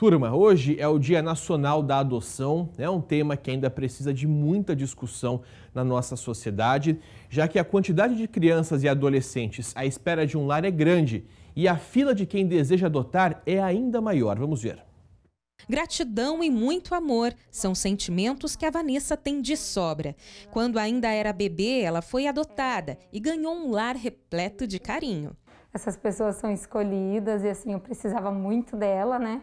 Turma, hoje é o Dia Nacional da Adoção, é né? um tema que ainda precisa de muita discussão na nossa sociedade, já que a quantidade de crianças e adolescentes à espera de um lar é grande e a fila de quem deseja adotar é ainda maior. Vamos ver. Gratidão e muito amor são sentimentos que a Vanessa tem de sobra. Quando ainda era bebê, ela foi adotada e ganhou um lar repleto de carinho. Essas pessoas são escolhidas e assim, eu precisava muito dela, né?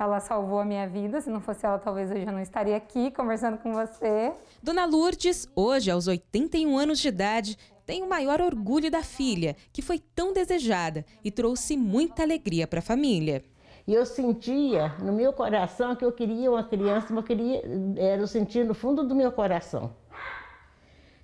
Ela salvou a minha vida. Se não fosse ela, talvez hoje eu não estaria aqui conversando com você. Dona Lourdes, hoje, aos 81 anos de idade, tem o maior orgulho da filha, que foi tão desejada e trouxe muita alegria para a família. E eu sentia no meu coração que eu queria uma criança, mas eu queria, era, eu sentia no fundo do meu coração.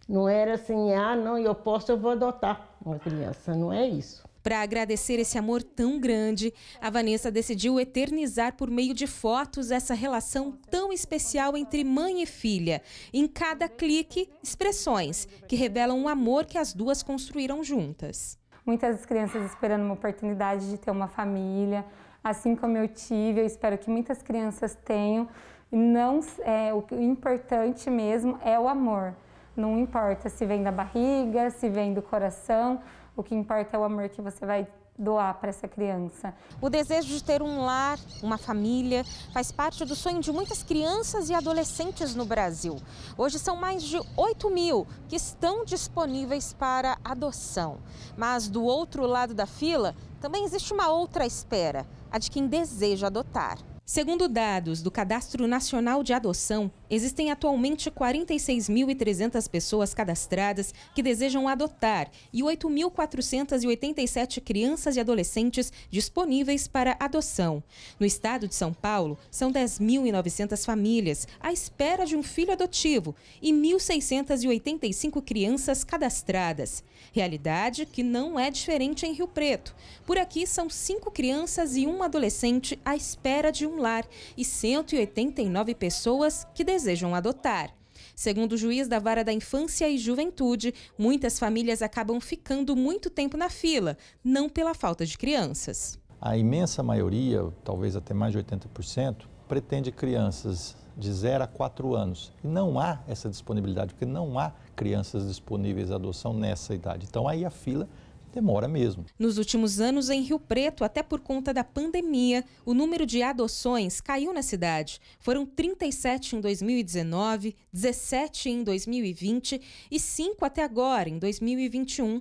Não era assim, ah, não, eu posso, eu vou adotar uma criança. Não é isso. Para agradecer esse amor tão grande, a Vanessa decidiu eternizar por meio de fotos essa relação tão especial entre mãe e filha. Em cada clique, expressões que revelam o um amor que as duas construíram juntas. Muitas crianças esperando uma oportunidade de ter uma família, assim como eu tive, eu espero que muitas crianças tenham. Não, é, o importante mesmo é o amor. Não importa se vem da barriga, se vem do coração, o que importa é o amor que você vai doar para essa criança. O desejo de ter um lar, uma família, faz parte do sonho de muitas crianças e adolescentes no Brasil. Hoje são mais de 8 mil que estão disponíveis para adoção. Mas do outro lado da fila, também existe uma outra espera, a de quem deseja adotar. Segundo dados do Cadastro Nacional de Adoção, existem atualmente 46.300 pessoas cadastradas que desejam adotar e 8.487 crianças e adolescentes disponíveis para adoção. No estado de São Paulo, são 10.900 famílias à espera de um filho adotivo e 1.685 crianças cadastradas. Realidade que não é diferente em Rio Preto. Por aqui, são cinco crianças e um adolescente à espera de um um lar e 189 pessoas que desejam adotar. Segundo o juiz da Vara da Infância e Juventude, muitas famílias acabam ficando muito tempo na fila, não pela falta de crianças. A imensa maioria, talvez até mais de 80%, pretende crianças de 0 a 4 anos. E não há essa disponibilidade, porque não há crianças disponíveis à adoção nessa idade. Então aí a fila demora mesmo. Nos últimos anos, em Rio Preto, até por conta da pandemia, o número de adoções caiu na cidade. Foram 37 em 2019, 17 em 2020 e 5 até agora, em 2021.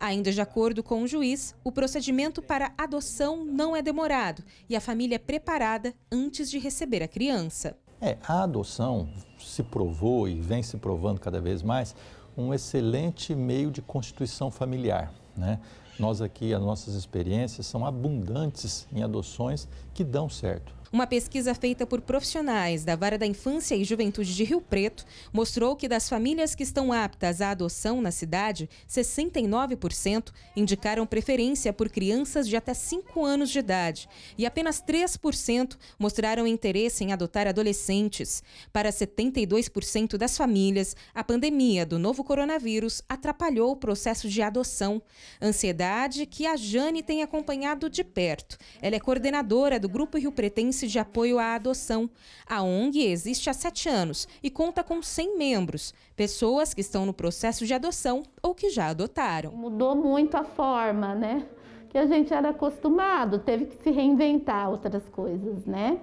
Ainda de acordo com o juiz, o procedimento para adoção não é demorado e a família é preparada antes de receber a criança. É, a adoção se provou e vem se provando cada vez mais um excelente meio de constituição familiar. Né? Nós aqui, as nossas experiências são abundantes em adoções que dão certo. Uma pesquisa feita por profissionais da Vara da Infância e Juventude de Rio Preto mostrou que das famílias que estão aptas à adoção na cidade, 69% indicaram preferência por crianças de até 5 anos de idade e apenas 3% mostraram interesse em adotar adolescentes. Para 72% das famílias, a pandemia do novo coronavírus atrapalhou o processo de adoção. Ansiedade que a Jane tem acompanhado de perto. Ela é coordenadora do Grupo Rio Pretense de Apoio à Adoção. A ONG existe há sete anos e conta com 100 membros, pessoas que estão no processo de adoção ou que já adotaram. Mudou muito a forma, né? Que a gente era acostumado, teve que se reinventar outras coisas, né?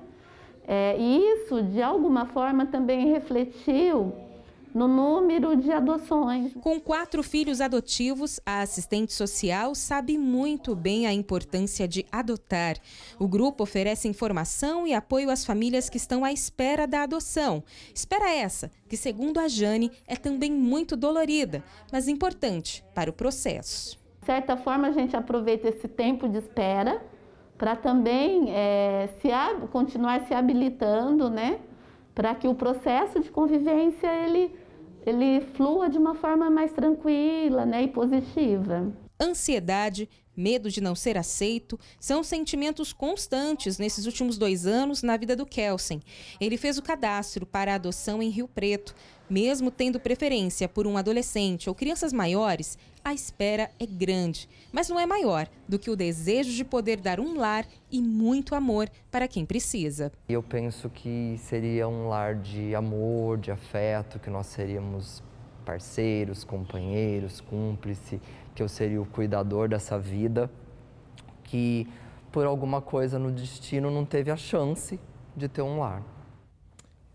É, e isso, de alguma forma, também refletiu no número de adoções. Com quatro filhos adotivos, a assistente social sabe muito bem a importância de adotar. O grupo oferece informação e apoio às famílias que estão à espera da adoção. Espera essa, que segundo a Jane, é também muito dolorida, mas importante para o processo. De certa forma, a gente aproveita esse tempo de espera para também é, se, continuar se habilitando, né? Para que o processo de convivência ele ele flua de uma forma mais tranquila né, e positiva. Ansiedade, medo de não ser aceito, são sentimentos constantes nesses últimos dois anos na vida do Kelsen. Ele fez o cadastro para adoção em Rio Preto. Mesmo tendo preferência por um adolescente ou crianças maiores, a espera é grande, mas não é maior do que o desejo de poder dar um lar e muito amor para quem precisa. Eu penso que seria um lar de amor, de afeto, que nós seríamos parceiros, companheiros, cúmplice, que eu seria o cuidador dessa vida, que por alguma coisa no destino não teve a chance de ter um lar.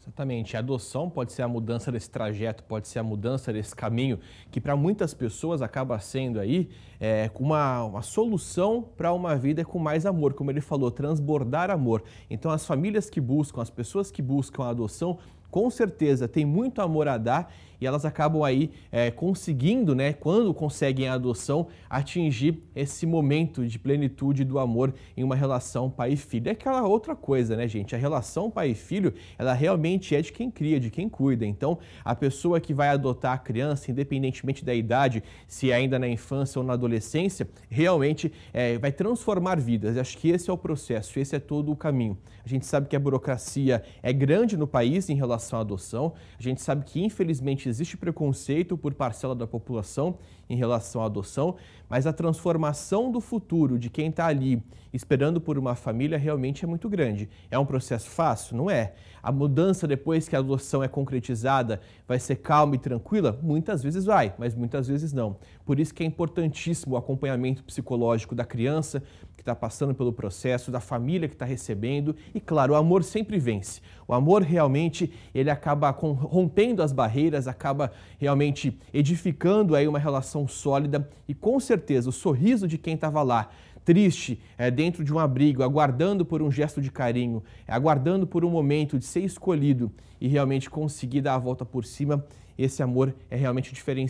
Exatamente. A adoção pode ser a mudança desse trajeto, pode ser a mudança desse caminho, que para muitas pessoas acaba sendo aí é, uma, uma solução para uma vida com mais amor, como ele falou, transbordar amor. Então, as famílias que buscam, as pessoas que buscam a adoção, com certeza tem muito amor a dar e elas acabam aí é, conseguindo, né, quando conseguem a adoção, atingir esse momento de plenitude do amor em uma relação pai e filho. É aquela outra coisa, né, gente? A relação pai e filho, ela realmente é de quem cria, de quem cuida. Então, a pessoa que vai adotar a criança, independentemente da idade, se é ainda na infância ou na adolescência, realmente é, vai transformar vidas. Acho que esse é o processo, esse é todo o caminho. A gente sabe que a burocracia é grande no país em relação relação à adoção. A gente sabe que, infelizmente, existe preconceito por parcela da população em relação à adoção, mas a transformação do futuro de quem está ali esperando por uma família realmente é muito grande. É um processo fácil? Não é. A mudança depois que a adoção é concretizada vai ser calma e tranquila? Muitas vezes vai, mas muitas vezes não. Por isso que é importantíssimo o acompanhamento psicológico da criança que está passando pelo processo, da família que está recebendo e, claro, o amor sempre vence. O amor realmente ele acaba rompendo as barreiras, acaba realmente edificando aí uma relação relação sólida e com certeza o sorriso de quem estava lá triste, é, dentro de um abrigo, aguardando por um gesto de carinho, é, aguardando por um momento de ser escolhido e realmente conseguir dar a volta por cima, esse amor é realmente diferenciado.